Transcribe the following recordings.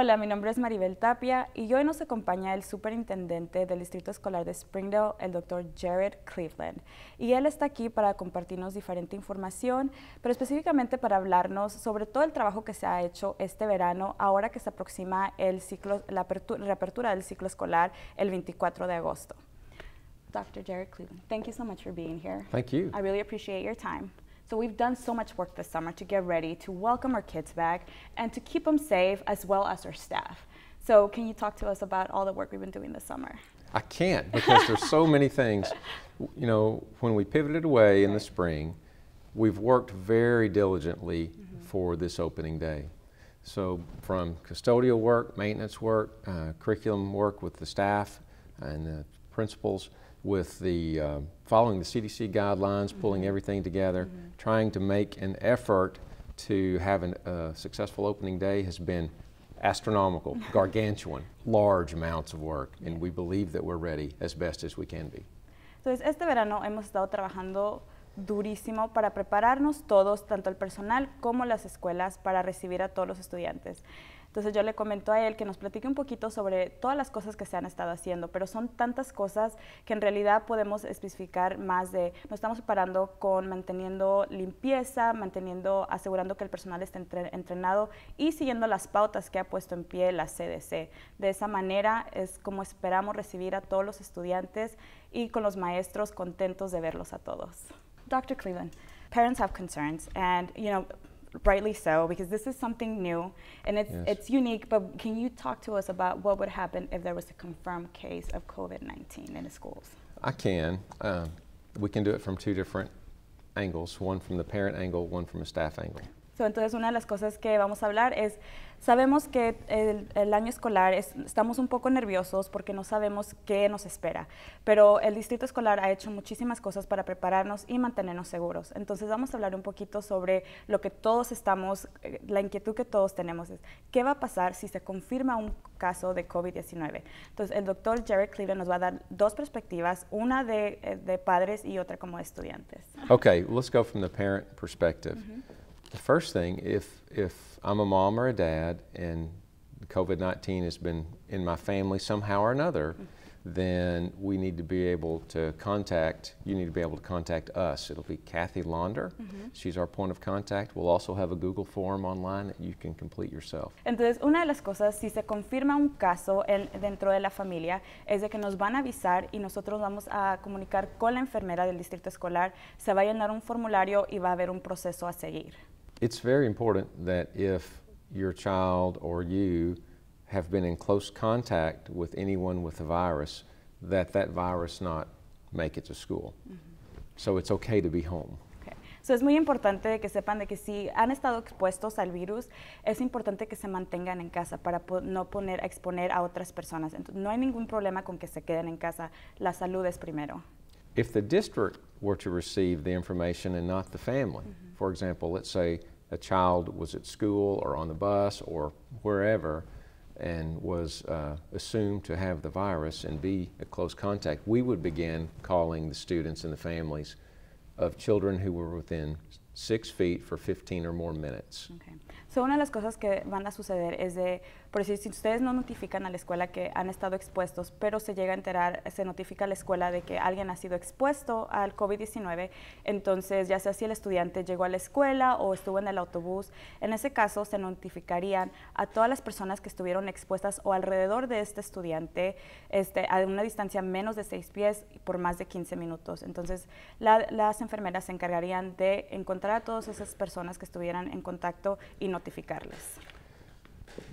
Hola, mi nombre es Maribel Tapia y hoy nos acompaña el superintendente del Distrito Escolar de Springdale, el doctor Jared Cleveland. Y él está aquí para compartirnos diferente información, pero específicamente para hablarnos sobre todo el trabajo que se ha hecho este verano, ahora que se aproxima el ciclo, la reapertura del ciclo escolar el 24 de agosto. Dr. Jared Cleveland, thank you so much for being here. Thank you. I really appreciate your time. So we've done so much work this summer to get ready to welcome our kids back and to keep them safe as well as our staff. So can you talk to us about all the work we've been doing this summer? I can't because there's so many things. You know, when we pivoted away in the spring, we've worked very diligently mm -hmm. for this opening day. So from custodial work, maintenance work, uh, curriculum work with the staff and the principals, with the uh, following the CDC guidelines, mm -hmm. pulling mm-hmm. everything together, mm -hmm. trying to make an effort to have a uh, successful opening day has been astronomical, gargantuan, large amounts of work, and we believe that we're ready as best as we can be. Entonces, este verano hemos estado trabajando durísimo para prepararnos todos, tanto el personal como las escuelas, para recibir a todos los estudiantes. Entonces yo le comentó a él que nos platique un poquito sobre todas las cosas que se han estado haciendo, pero son tantas cosas que en realidad podemos especificar más de, nos estamos parando con manteniendo limpieza, manteniendo, asegurando que el personal esté entrenado y siguiendo las pautas que ha puesto en pie la CDC. De esa manera es como esperamos recibir a todos los estudiantes y con los maestros contentos de verlos a todos. Dr. Cleveland, parents have concerns and, you know, rightly so, because this is something new and it's, yes. it's unique. But can you talk to us about what would happen if there was a confirmed case of COVID 19 in the schools? I can. Um, we can do it from two different angles one from the parent angle, one from a staff angle. entonces, una de las cosas que vamos a hablar es, sabemos que el, año escolar estamos un poco nerviosos porque no sabemos qué nos espera, pero el distrito escolar ha hecho muchísimas cosas para prepararnos y mantenernos seguros. Entonces, vamos a hablar un poquito sobre lo que todos estamos, eh, la inquietud que todos tenemos es, ¿qué va a pasar si se confirma un caso de COVID-19? Entonces, el doctor Jared Cleveland nos va a dar dos perspectivas, una de, eh, padres y otra como estudiantes. Okay, let's go from the parent perspective. los padres. the first thing, if, if I'm a mom or a dad and COVID 19 has been in my family somehow or another, then we need to be able to contact, you need to be able to contact us. It'll be Kathy Launder. Uh-huh. She's our point of contact. We'll also have a Google form online that you can complete yourself. Entonces, una de las cosas, si se confirma un caso en, dentro de la familia, es de que nos van a avisar y nosotros vamos a comunicar con la enfermera del distrito escolar. Se va a llenar un formulario y va a haber un proceso a seguir. It's very important that if your child or you have been in close contact with anyone with the virus, that that virus not make it to school. Mm -hmm. So it's okay to be home. So es muy importante que sepan de que si han estado expuestos al virus, es importante que se mantengan en casa para po no poner, exponer a otras personas. Entonces, no hay ningún problema con que se queden en casa. La salud es primero. If the district were to receive the information and not the family, mm -hmm for example, let's say a child was at school or on the bus or wherever and was uh, assumed to have the virus and be a close contact, we would begin calling the students and the families of children who were within six feet for 15 or more minutes. Okay. una de las cosas que van a suceder es de, por decir, si ustedes no notifican a la escuela que han estado expuestos, pero se llega a enterar, se notifica a la escuela de que alguien ha sido expuesto al COVID-19, entonces ya sea si el estudiante llegó a la escuela o estuvo en el autobús, en ese caso se notificarían a todas las personas que estuvieron expuestas o alrededor de este estudiante este, a una distancia menos de seis pies por más de 15 minutos. Entonces las enfermeras se encargarían de encontrar a todas esas personas que estuvieran en contacto y no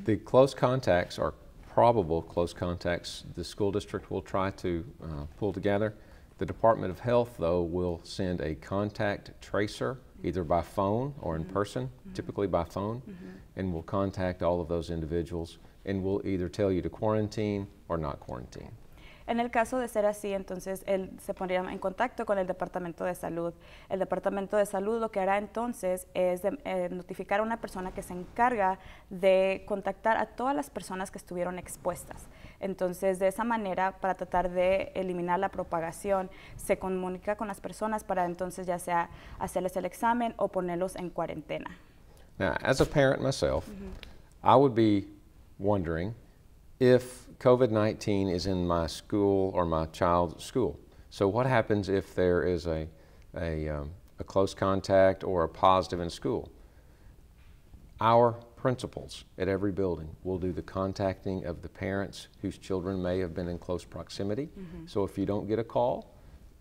The close contacts are probable close contacts the school district will try to uh, pull together. The Department of Health, though, will send a contact tracer either by phone or in mm -hmm. person, mm -hmm. typically by phone, mm -hmm. and will contact all of those individuals and will either tell you to quarantine or not quarantine. En el caso de ser así, entonces él se pondría en contacto con el Departamento de Salud. El Departamento de Salud lo que hará entonces es eh, notificar a una persona que se encarga de contactar a todas las personas que estuvieron expuestas. Entonces, de esa manera, para tratar de eliminar la propagación, se comunica con las personas para entonces ya sea hacerles el examen o ponerlos en cuarentena. Now, as a parent myself, I would be wondering if COVID-19 is in my school or my child's school. So what happens if there is a, a, um, a close contact or a positive in school? Our principals at every building will do the contacting of the parents whose children may have been in close proximity. Mm -hmm. So if you don't get a call,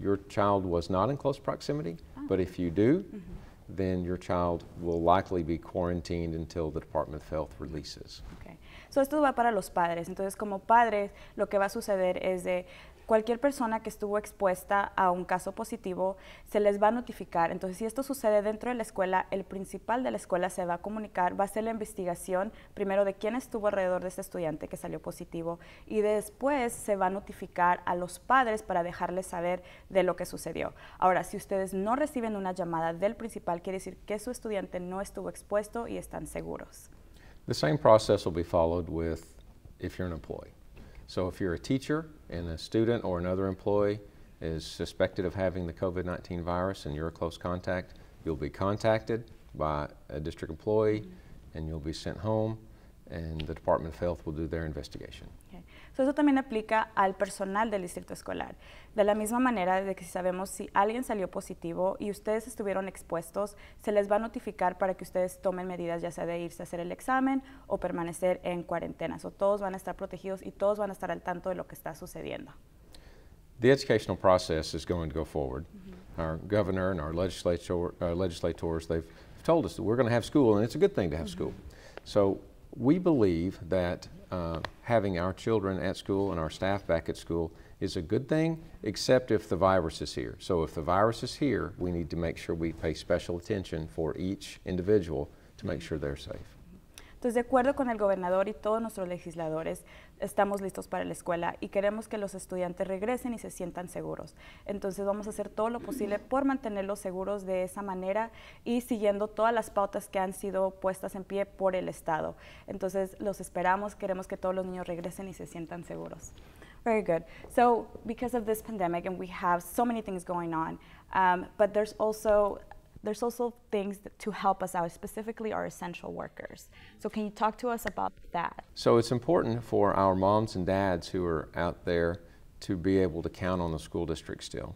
your child was not in close proximity, oh. but if you do, mm -hmm. then your child will likely be quarantined until the Department of Health releases. Okay. So, esto va para los padres. Entonces, como padres, lo que va a suceder es de cualquier persona que estuvo expuesta a un caso positivo se les va a notificar. Entonces, si esto sucede dentro de la escuela, el principal de la escuela se va a comunicar, va a hacer la investigación primero de quién estuvo alrededor de ese estudiante que salió positivo y después se va a notificar a los padres para dejarles saber de lo que sucedió. Ahora, si ustedes no reciben una llamada del principal, quiere decir que su estudiante no estuvo expuesto y están seguros. The same process will be followed with if you're an employee. So if you're a teacher and a student or another employee is suspected of having the COVID-19 virus and you're a close contact, you'll be contacted by a district employee and you'll be sent home and the Department of Health will do their investigation. eso también aplica al personal del distrito escolar. De la misma manera de que si sabemos si alguien salió positivo y ustedes estuvieron expuestos, se les va a notificar para que ustedes tomen medidas, ya sea de irse a hacer el examen o permanecer en cuarentena. O todos van a estar protegidos y todos van a estar al tanto de lo que está sucediendo. The educational process is going to go forward. Our governor and our uh, legislators, they've told us that we're going to have school, and it's a good thing to have school. we believe that uh, having our children at school and our staff back at school is a good thing, except if the virus is here. So if the virus is here, we need to make sure we pay special attention for each individual to make mm. sure they're safe. Entonces, de acuerdo con el gobernador y todos nuestros legisladores, estamos listos para la escuela y queremos que los estudiantes regresen y se sientan seguros. Entonces, vamos a hacer todo lo posible por mantenerlos seguros de esa manera y siguiendo todas las pautas que han sido puestas en pie por el Estado. Entonces, los esperamos, queremos que todos los niños regresen y se sientan seguros. Very good. So, because of this pandemic, and we have so many things going on, um, but there's also there's also things to help us out, specifically our essential workers. So can you talk to us about that? So it's important for our moms and dads who are out there to be able to count on the school district still.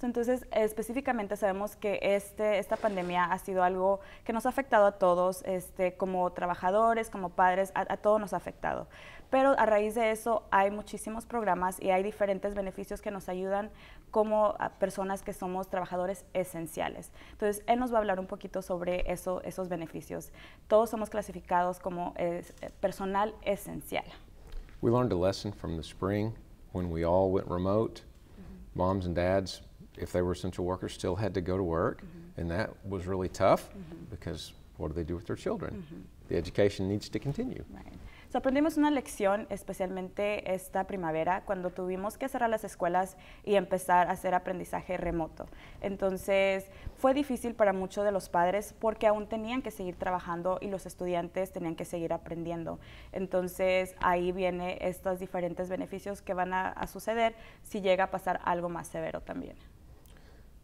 Entonces, específicamente sabemos que este, esta pandemia ha sido algo que nos ha afectado a todos, este, como trabajadores, como padres, a todos nos ha afectado. Pero a raíz de eso hay muchísimos programas y hay diferentes beneficios que nos ayudan como personas que somos trabajadores esenciales. Entonces, él nos va a hablar un poquito sobre eso, esos beneficios. Todos somos clasificados como eh, personal esencial. We learned a lesson from the spring when we all went remote. Moms and dads, if they were essential workers, still had to go to work, and that was really tough because what do they do with their children? The education needs to continue aprendimos una lección, especialmente esta primavera, cuando tuvimos que cerrar las escuelas y empezar a hacer aprendizaje remoto. Entonces, fue difícil para muchos de los padres porque aún tenían que seguir trabajando y los estudiantes tenían que seguir aprendiendo. Entonces, ahí vienen estos diferentes beneficios que van a, suceder si llega a pasar algo más severo también.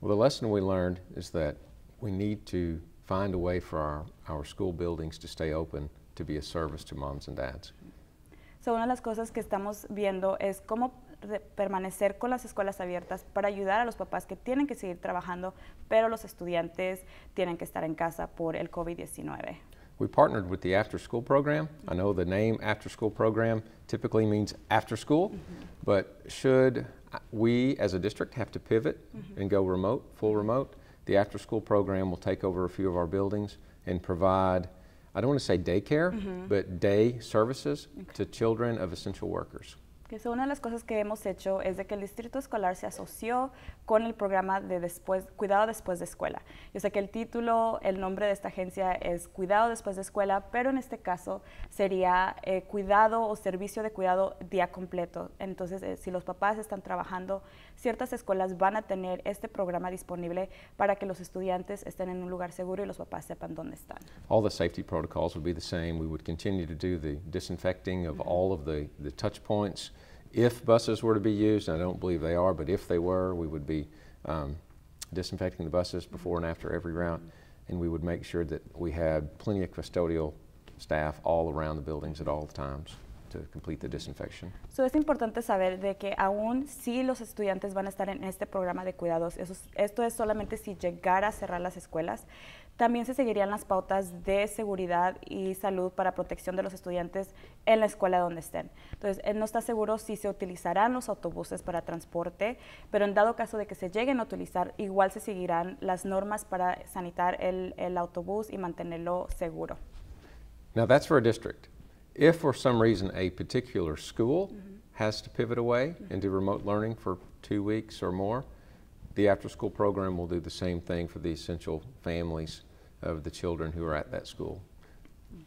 the lesson we learned is that we need to find a way for our, our school buildings to stay open to be a service to moms and dads. So una de las cosas que estamos viendo es cómo permanecer con las escuelas abiertas para ayudar a los papás que tienen que seguir trabajando, pero los estudiantes tienen que estar en casa por el COVID-19. We partnered with the after school program. I know the name after school program typically means after school, mm -hmm. but should uh, we as a district have to pivot mm -hmm. and go remote, full mm-hmm. remote, the after school program will take over a few of our buildings and provide I don't want to say daycare, mm -hmm. but day services okay. to children of essential workers. Que una de las cosas que hemos hecho es de que el distrito escolar se asoció con el programa de después, cuidado después de escuela. Yo sé que el título, el nombre de esta agencia es cuidado después de escuela, pero en este caso sería eh, cuidado o servicio de cuidado día completo. Entonces, eh, si los papás están trabajando, ciertas escuelas van a tener este programa disponible para que los estudiantes estén en un lugar seguro y los papás sepan dónde están. All the safety protocols be the same. We would continue to do the disinfecting of all of the touch points. If buses were to be used, I don't believe they are, but if they were, we would be um, disinfecting the buses before and after every route, and we would make sure that we had plenty of custodial staff all around the buildings at all times. To complete the disinfection. So es importante saber de que aún si los estudiantes van a estar en este programa de cuidados, Eso, esto es solamente si llegara a cerrar las escuelas, También se seguirían las pautas de seguridad y salud para protección de los estudiantes en la escuela donde estén. Entonces, él no está seguro si se utilizarán los autobuses para transporte, pero en dado caso de que se lleguen a utilizar, igual se seguirán las normas para sanitar el, autobús y mantenerlo seguro. Now that's for a district. If for some reason a particular school has to pivot away and do remote learning for two weeks or more, The after school program will do the same thing for the essential families of the children who are at that school.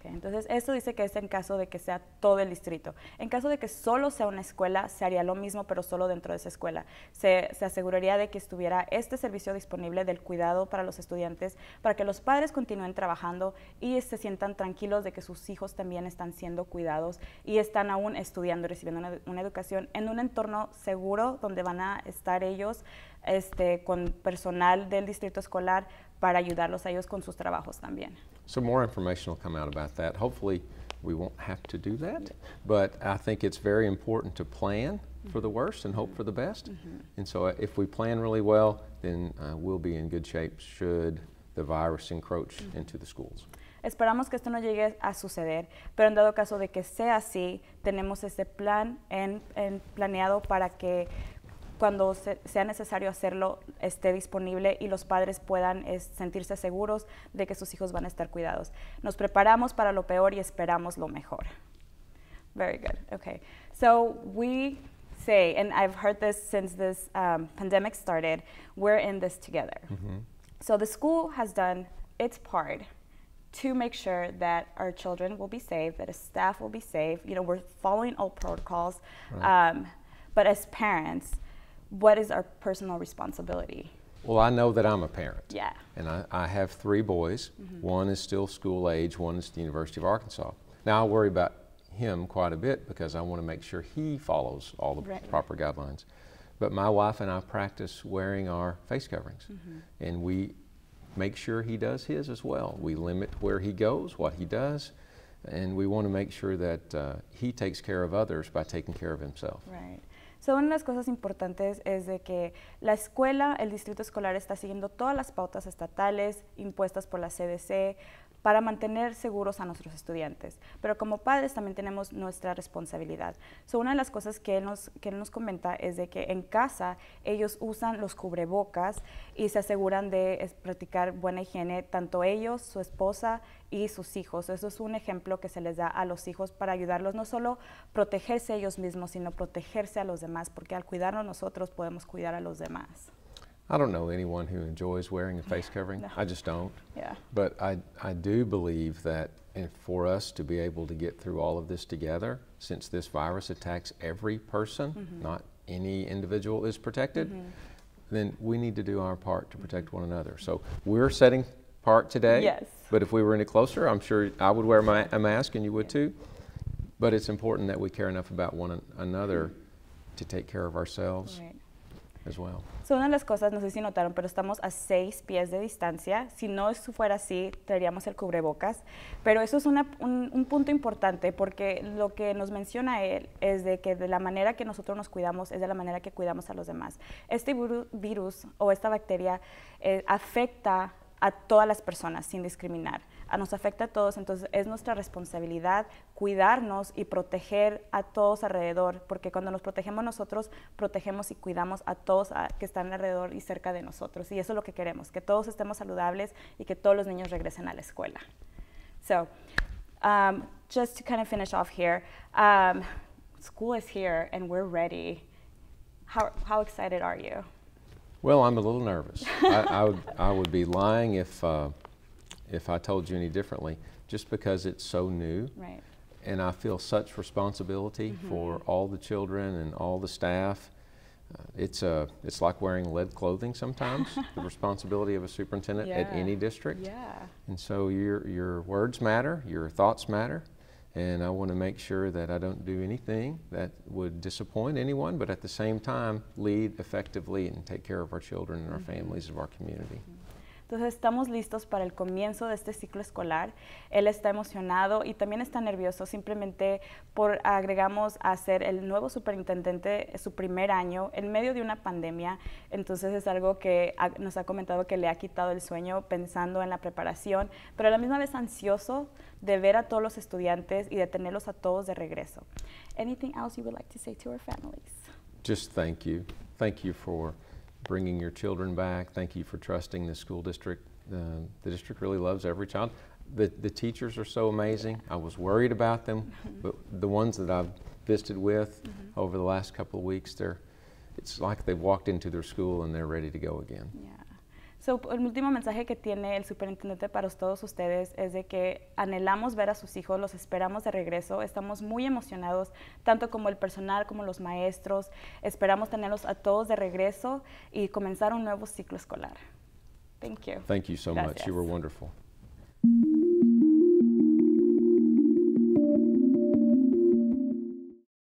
entonces, esto dice que es en caso de que sea todo el distrito. En caso de que solo sea una escuela, se haría lo mismo, pero solo dentro de esa escuela. Se, aseguraría de que estuviera este servicio disponible del cuidado para los estudiantes, para que los padres continúen trabajando y se sientan tranquilos de que sus hijos también están siendo cuidados y están aún estudiando y recibiendo una educación en un entorno seguro donde van a estar ellos este, con personal del distrito escolar para ayudarlos a ellos con sus trabajos también. So more information will come out about that. Hopefully we won't have to do that, but I think it's very important to plan for the worst and hope for the best. Mm-hmm. And so uh, if we plan really well, then uh, we'll be in good shape should the virus encroach mm-hmm. into the schools. Esperamos que esto no llegue a suceder, pero en caso de que sea así, tenemos ese plan en planeado para que cuando se, sea necesario hacerlo esté disponible y los padres puedan es, sentirse seguros de que sus hijos van a estar cuidados. Nos preparamos para lo peor y esperamos lo mejor. Very good. Okay. So we say, and I've heard this since this um, pandemic started, we're in this together. Mm -hmm. So the school has done its part to make sure that our children will be safe, that a staff will be safe. You know, we're following all protocols. Right. Um, but as parents, what is our personal responsibility? Well, I know that I'm a parent. Yeah. And I, I have three boys. Mm-hmm. One is still school age, one is at the University of Arkansas. Now I worry about him quite a bit because I want to make sure he follows all the right. proper guidelines. But my wife and I practice wearing our face coverings, mm-hmm. and we make sure he does his as well. We limit where he goes, what he does, and we want to make sure that uh, he takes care of others by taking care of himself. Right. Según una de las cosas importantes es de que la escuela, el distrito escolar está siguiendo todas las pautas estatales impuestas por la CDC, para mantener seguros a nuestros estudiantes. Pero como padres también tenemos nuestra responsabilidad. una de las cosas que él, nos, que comenta es de que en casa ellos usan los cubrebocas y se aseguran de practicar buena higiene, tanto ellos, su esposa y sus hijos. Eso es un ejemplo que se les da a los hijos para ayudarlos no solo protegerse ellos mismos, sino protegerse a los demás, porque al cuidarnos nosotros podemos cuidar a los demás. I don't know anyone who enjoys wearing a face covering. No. I just don't. Yeah. But I, I do believe that and for us to be able to get through all of this together, since this virus attacks every person, mm -hmm. not any individual is protected, mm -hmm. then we need to do our part to protect one another. So we're setting part today. Yes. But if we were any closer, I'm sure I would wear my, a mask and you would yeah. too. But it's important that we care enough about one another to take care of ourselves. Right Son una de las cosas, no sé si notaron, pero estamos a seis pies de distancia. Si no fuera así, traeríamos el cubrebocas. Pero eso es un, punto importante porque lo que nos menciona él es de que de la manera que nosotros nos cuidamos es de la manera que cuidamos a los demás. Este virus o esta bacteria eh, afecta a todas las personas sin discriminar nos afecta a todos, entonces es nuestra responsabilidad cuidarnos y proteger a todos alrededor, porque cuando nos protegemos nosotros, protegemos y cuidamos a todos que están alrededor y cerca de nosotros. Y eso es lo que queremos, que todos estemos saludables y que todos los niños regresen a la escuela. So, um, just to kind of finish off here, um, school is here and we're ready. How, how excited are you? Well, I'm a little nervous. I, would, be lying if uh, if I told you any differently, just because it's so new. Right. And I feel such responsibility mm -hmm. for all the children and all the staff. Uh, it's a, it's like wearing lead clothing sometimes. the responsibility of a superintendent yeah. at any district. Yeah. And so your your words matter, your thoughts matter, and I want to make sure that I don't do anything that would disappoint anyone, but at the same time, lead effectively and take care of our children and our mm -hmm. families of our community. Mm -hmm. Entonces estamos listos para el comienzo de este ciclo escolar. Él está emocionado y también está nervioso simplemente por agregamos a ser el nuevo superintendente eh, su primer año en medio de una pandemia. Entonces es algo que nos ha comentado que le ha quitado el sueño pensando en la preparación, pero a la misma vez ansioso de ver a todos los estudiantes y de tenerlos a todos de regreso. Anything else you would like to say to our families? Just thank you. Thank you for bringing your children back. Thank you for trusting the school district. Uh, the district really loves every child. The, the teachers are so amazing. I was worried about them, mm-hmm. but the ones that I've visited with mm -hmm. over the last couple of weeks, they're, it's like they've walked into their school and they're ready to go again. Yeah. So, el último mensaje que tiene el superintendente para todos ustedes es de que anhelamos ver a sus hijos, los esperamos de regreso, estamos muy emocionados, tanto como el personal como los maestros, esperamos tenerlos a todos de regreso y comenzar un nuevo ciclo escolar. Thank you. Thank you so much. You were wonderful.